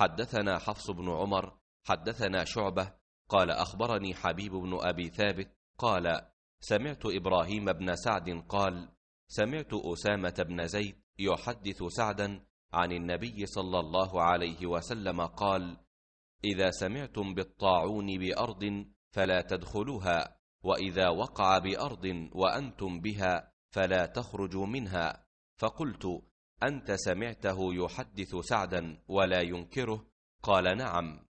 حدثنا حفص بن عمر حدثنا شعبة قال أخبرني حبيب بن أبي ثابت قال سمعت إبراهيم بن سعد قال سمعت أسامة بن زيد يحدث سعدا عن النبي صلى الله عليه وسلم قال إذا سمعتم بالطاعون بأرض فلا تدخلوها وإذا وقع بأرض وأنتم بها فلا تخرجوا منها فقلت أنت سمعته يحدث سعدا ولا ينكره قال نعم